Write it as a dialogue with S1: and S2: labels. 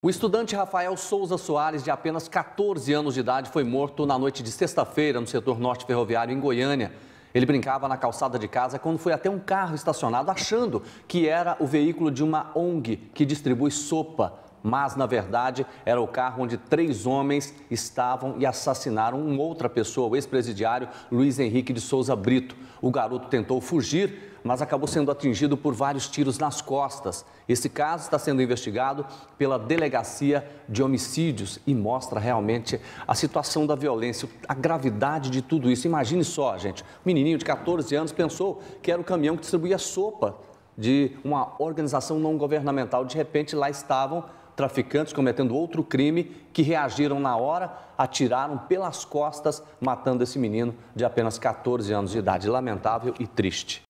S1: O estudante Rafael Souza Soares, de apenas 14 anos de idade, foi morto na noite de sexta-feira no setor norte ferroviário em Goiânia. Ele brincava na calçada de casa quando foi até um carro estacionado, achando que era o veículo de uma ONG que distribui sopa mas na verdade era o carro onde três homens estavam e assassinaram uma outra pessoa, o ex-presidiário Luiz Henrique de Souza Brito. O garoto tentou fugir, mas acabou sendo atingido por vários tiros nas costas. Esse caso está sendo investigado pela Delegacia de Homicídios e mostra realmente a situação da violência, a gravidade de tudo isso. Imagine só, gente, um menininho de 14 anos pensou que era o caminhão que distribuía sopa de uma organização não governamental. De repente, lá estavam traficantes cometendo outro crime que reagiram na hora, atiraram pelas costas, matando esse menino de apenas 14 anos de idade. Lamentável e triste.